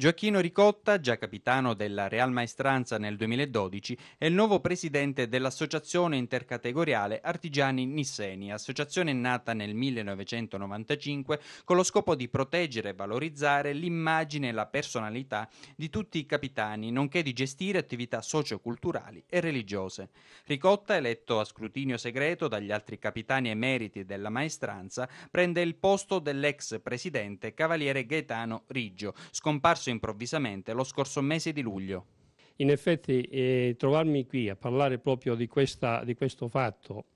Gioacchino Ricotta, già capitano della Real Maestranza nel 2012, è il nuovo presidente dell'Associazione Intercategoriale Artigiani Nisseni, associazione nata nel 1995 con lo scopo di proteggere e valorizzare l'immagine e la personalità di tutti i capitani, nonché di gestire attività socioculturali e religiose. Ricotta, eletto a scrutinio segreto dagli altri capitani emeriti della Maestranza, prende il posto dell'ex presidente Cavaliere Gaetano Riggio, scomparso apparso improvvisamente lo scorso mese di luglio. In effetti eh, trovarmi qui a parlare proprio di, questa, di questo fatto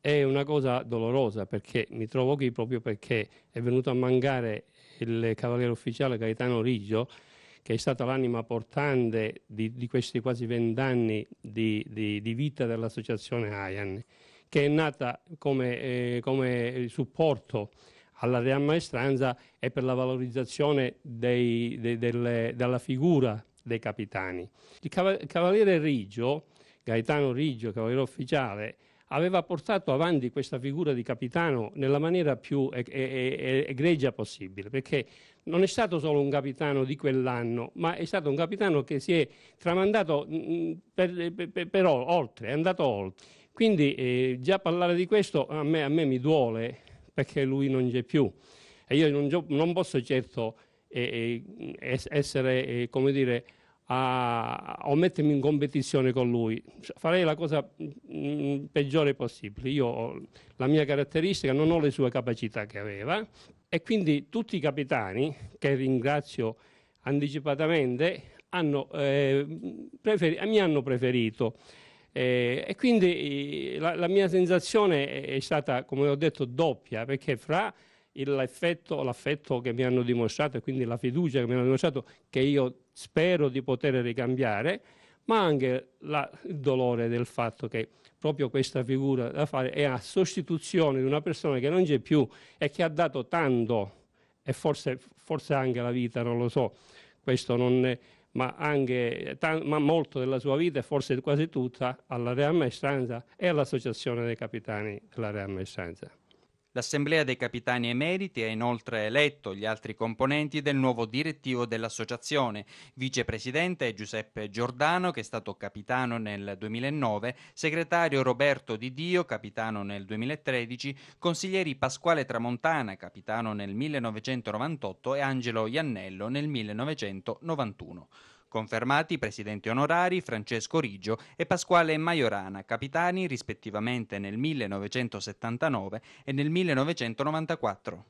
è una cosa dolorosa perché mi trovo qui proprio perché è venuto a mancare il cavaliere ufficiale Gaetano Riggio che è stata l'anima portante di, di questi quasi vent'anni di, di, di, vita dell'associazione AIAN, che è nata come, eh, come supporto alla riammaestranza e per la valorizzazione dei, de, delle, della figura dei capitani. Il cavaliere Riggio, Gaetano Riggio, cavaliere ufficiale, aveva portato avanti questa figura di capitano nella maniera più egregia possibile, perché non è stato solo un capitano di quell'anno, ma è stato un capitano che si è tramandato mm, mm, per, per, per oltre, è andato oltre. Quindi eh, già parlare di questo a me, a me mi duole, perché lui non c'è più. E io non, non posso certo eh, eh essere, eh, come dire, a, o mettermi in competizione con lui. Cioè, farei la cosa mh, mm, peggiore possibile. Io ho la mia caratteristica, non ho le sue capacità che aveva e quindi tutti i capitani, che ringrazio anticipatamente, hanno, eh, mi hanno preferito eh, e quindi eh, la, la mia sensazione è, stata, come ho detto, doppia, perché fra l'affetto, l'affetto che mi hanno dimostrato e quindi la fiducia che mi hanno dimostrato, che io spero di poter ricambiare, ma anche la, il dolore del fatto che proprio questa figura da fare è a sostituzione di una persona che non c'è più e che ha dato tanto e forse, forse anche la vita, non lo so, questo non, è ma, anche, ma molto della sua vita, e forse quasi tutta, alla Real Maestranza e all'Associazione dei Capitani della Real Maestranza. L'Assemblea dei Capitani Emeriti ha inoltre eletto gli altri componenti del nuovo direttivo dell'associazione. Vicepresidente Giuseppe Giordano, che è stato capitano nel 2009, segretario Roberto Di Dio, capitano nel 2013, consiglieri Pasquale Tramontana, capitano nel 1998 e Angelo Iannello nel 1991. Confermati presidenti onorari Francesco Riggio e Pasquale Maiorana, capitani rispettivamente nel 1979 e nel 1994.